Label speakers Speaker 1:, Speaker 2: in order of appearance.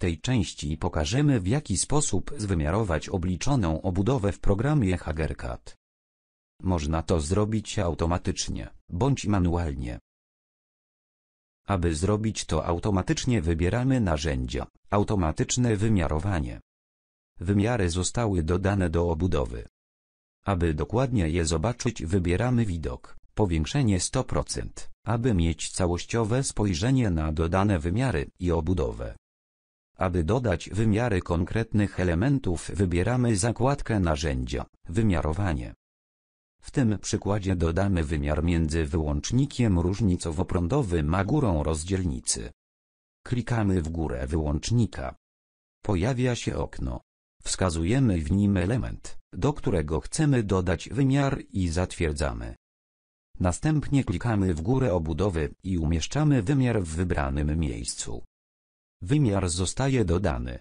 Speaker 1: tej części pokażemy w jaki sposób zwymiarować obliczoną obudowę w programie HagerCAD. Można to zrobić automatycznie, bądź manualnie. Aby zrobić to automatycznie wybieramy narzędzia, automatyczne wymiarowanie. Wymiary zostały dodane do obudowy. Aby dokładnie je zobaczyć wybieramy widok, powiększenie 100%, aby mieć całościowe spojrzenie na dodane wymiary i obudowę. Aby dodać wymiary konkretnych elementów wybieramy zakładkę narzędzia, wymiarowanie. W tym przykładzie dodamy wymiar między wyłącznikiem różnicowo-prądowym a górą rozdzielnicy. Klikamy w górę wyłącznika. Pojawia się okno. Wskazujemy w nim element, do którego chcemy dodać wymiar i zatwierdzamy. Następnie klikamy w górę obudowy i umieszczamy wymiar w wybranym miejscu. Wymiar zostaje dodany.